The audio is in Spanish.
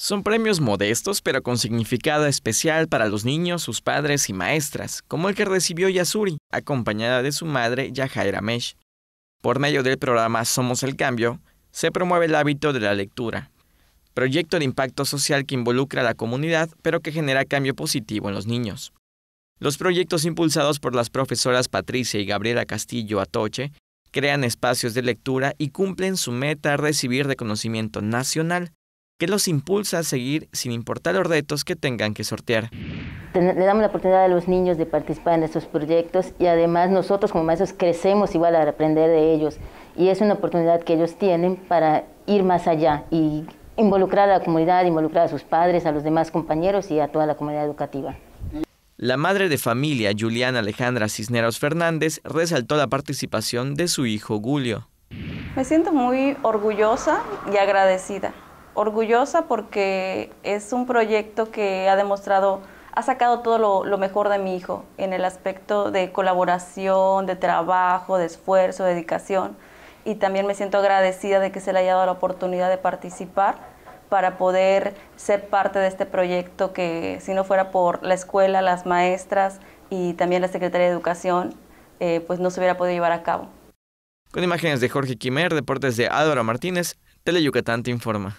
Son premios modestos pero con significado especial para los niños, sus padres y maestras, como el que recibió Yasuri, acompañada de su madre Yahaira Mesh. Por medio del programa Somos el Cambio, se promueve el hábito de la lectura, proyecto de impacto social que involucra a la comunidad pero que genera cambio positivo en los niños. Los proyectos impulsados por las profesoras Patricia y Gabriela Castillo Atoche crean espacios de lectura y cumplen su meta recibir reconocimiento nacional que los impulsa a seguir sin importar los retos que tengan que sortear. Le damos la oportunidad a los niños de participar en estos proyectos y además nosotros como maestros crecemos igual a aprender de ellos y es una oportunidad que ellos tienen para ir más allá y involucrar a la comunidad, involucrar a sus padres, a los demás compañeros y a toda la comunidad educativa. La madre de familia, Juliana Alejandra Cisneros Fernández, resaltó la participación de su hijo Julio. Me siento muy orgullosa y agradecida orgullosa porque es un proyecto que ha demostrado, ha sacado todo lo, mejor de mi hijo en el aspecto de colaboración, de trabajo, de esfuerzo, de dedicación. Y también me siento agradecida de que se le haya dado la oportunidad de participar para poder ser parte de este proyecto que si no fuera por la escuela, las maestras y también la Secretaría de Educación, eh, pues no se hubiera podido llevar a cabo. Con imágenes de Jorge Quimer, deportes de Adora Martínez, Teleyucatán te informa.